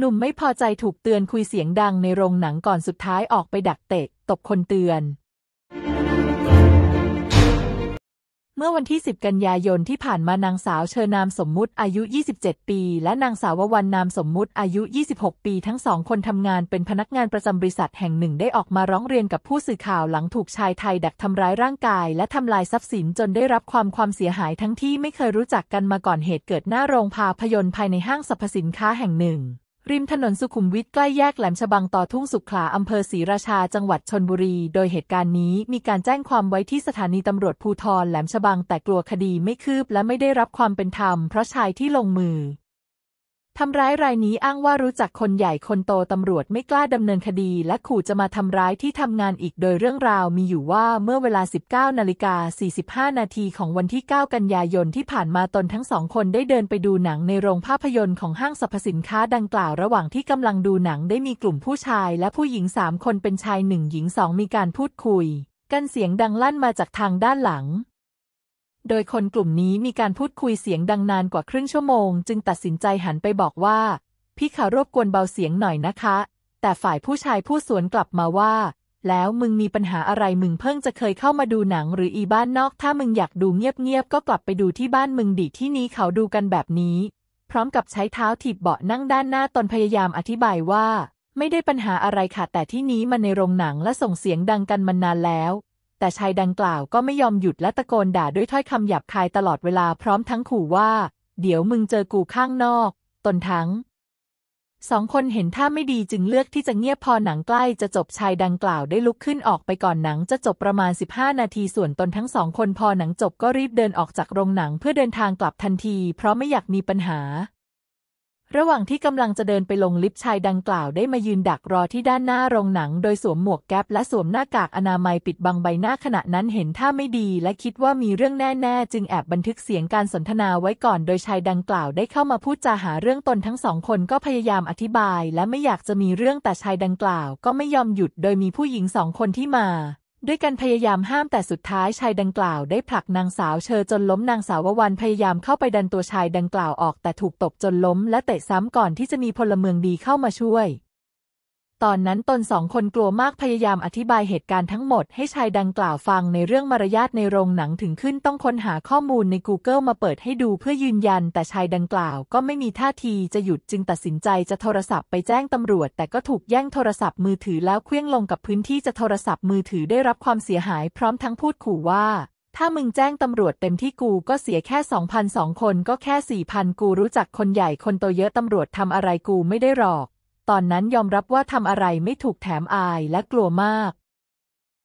หนุ่มไม่พอใจถูกเตือนคุยเสียงดังในโรงหนังก่อนสุดท้ายออกไปดักเตะตบคนเตือน เมื่อวันที่ 10 กันยายนที่ผ่านมานางสาวเชอนามสมมุติอายุ 27 ปี และนางสาวววันนามสมมุติอายุ 26 ปี ทั้งสองคนทำงานเป็นพนักงานประจำบริษัทแห่งหนึ่งได้ออกมาร้องเรียนกับผู้สื่อข่าวหลังถูกชายไทย ดักทำร้ายร่างกาย และทำลายทรัพย์สินจนได้รับความความเสียหายทั้งที่ไม่เคยรู้จักกันมาก่อนเหตุเกิดหน้าโรงพาพยนต์ภายในห้างสรรพสินค้าแห่งหนึ่งริมถนนสุขุมวิทใกล้แยกแหลมฉบังต่อทุ่งสุขลาอำเภอศรีราชาจังหวัดชนบุรี โดยเหตุการณ์นี้มีการแจ้งความไว้ที่สถานีตำรวจภูทรแหลมฉบังแต่กลัวคดีไม่คืบและไม่ได้รับความเป็นธรรมเพราะชายที่ลงมือทำร้ายรายนี้อ้างว่ารู้จักคนใหญ่คนโตตำรวจไม่กล้าดำเนินคดีและขู่จะมาทำร้ายที่ทำงานอีกโดยเรื่องราวมีอยู่ว่าเมื่อเวลา 19 นาฬิกา 45 นาทีของวันที่ 9 กันยายนที่ผ่านมาตนทั้งสองคนได้เดินไปดูหนังในโรงภาพยนตร์ของห้างสรรพสินค้าดังกล่าวระหว่างที่กำลังดูหนังได้มีกลุ่มผู้ชายและผู้หญิง 3 คนเป็นชายหนึ่งหญิงสองมีการพูดคุยกันเสียงดังลั่นมาจากทางด้านหลังโดยคนกลุ่มนี้มีการพูดคุยเสียงดังนานกว่าครึ่งชั่วโมงจึงตัดสินใจหันไปบอกว่า พี่ขารบกวนเบาเสียงหน่อยนะคะ แต่ฝ่ายผู้ชายผู้สวนกลับมาว่า แล้วมึงมีปัญหาอะไรมึงเพิ่งจะเคยเข้ามาดูหนังหรืออีบ้านนอกถ้ามึงอยากดูเงียบๆก็กลับไปดูที่บ้านมึงดีที่นี้เขาดูกันแบบนี้ พร้อมกับใช้เท้าถีบเบาะนั่งด้านหน้าตนพยายามอธิบายว่า ไม่ได้ปัญหาอะไรค่ะ แต่ที่นี้มันในโรงหนังและส่งเสียงดังกันมานานแล้วแต่ชายดังกล่าวก็ไม่ยอมหยุดและตะโกนด่าด้วยถ้อยคำหยาบคายตลอดเวลาพร้อมทั้งขู่ว่า เดี๋ยวมึงเจอกูข้างนอก ตนทั้งสองคนเห็นท่าไม่ดีจึงเลือกที่จะเงียบพอหนังใกล้จะจบชายดังกล่าวได้ลุกขึ้นออกไปก่อนหนังจะจบประมาณ 15 นาที ส่วนตนทั้งสองคนพอหนังจบก็รีบเดินออกจากโรงหนังเพื่อเดินทางกลับทันที เพราะไม่อยากมีปัญหาระหว่างที่กำลังจะเดินไปลงลิฟต์ชายดังกล่าวได้มายืนดักรอที่ด้านหน้าโรงหนังโดยสวมหมวกแก๊ปและสวมหน้ากากอนามัยปิดบังใบหน้าขณะนั้นเห็นท่าไม่ดีและคิดว่ามีเรื่องแน่ๆจึงแอบบันทึกเสียงการสนทนาไว้ก่อนโดยชายดังกล่าวได้เข้ามาพูดจาหาเรื่องตนทั้งสองคนก็พยายามอธิบายและไม่อยากจะมีเรื่องแต่ชายดังกล่าวก็ไม่ยอมหยุดโดยมีผู้หญิงสองคนที่มาด้วยกันพยายามห้ามแต่สุดท้ายชายดังกล่าว ได้ผลักนางสาวเชอจนล้มนางสาววันพยายามเข้าไปดันตัวชายดังกล่าวออกแต่ถูกตบจนล้มและเตะซ้ำก่อนที่จะมีพลเมืองดีเข้ามาช่วยตอนนั้นตนสองคนกลัวมากพยายามอธิบายเหตุการณ์ทั้งหมดให้ชายดังกล่าวฟังในเรื่องมารยาทในโรงหนังถึงขึ้นต้องค้นหาข้อมูลใน Google มาเปิดให้ดูเพื่อยืนยันแต่ชายดังกล่าวก็ไม่มีท่าทีจะหยุดจึงตัดสินใจ จะโทรศัพท์ไปแจ้งตำรวจ แต่ก็ถูกแย่งโทรศัพท์มือถือ แล้วเคลื่องลงกับพื้นที่จะโทรศัพท์มือถือได้รับความเสียหายพร้อมทั้งพูดขู่ว่า ถ้ามึงแจ้งตำรวจเต็มที่กู ก็เสียแค่สองพันสองคนก็แค่สี่พันกูรู้จักคนใหญ่คนโตเยอะตำรวจทำอะไรกูไม่ได้หรอกตอนนั้นยอมรับว่าทำอะไรไม่ถูกแถมอายและกลัวมาก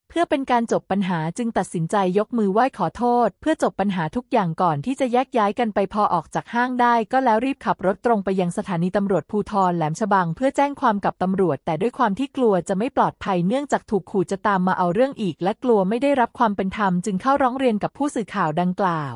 เพื่อเป็นการจบปัญหาจึงตัดสินใจยกมือไหว้ขอโทษ เพื่อจบปัญหาทุกอย่างก่อนที่จะแยกย้ายกันไปพอออกจากห้างได้ ก็แล้วรีบขับรถตรงไปยังสถานีตำรวจภูทรแหลมฉบัง เพื่อแจ้งความกับตำรวจ แต่ด้วยความที่กลัวจะไม่ปลอดภัยเนื่องจากถูกขู่จะตามมาเอาเรื่องอีก และกลัวไม่ได้รับความเป็นธรรมจึงเข้าร้องเรียนกับผู้สื่อข่าวดังกล่าว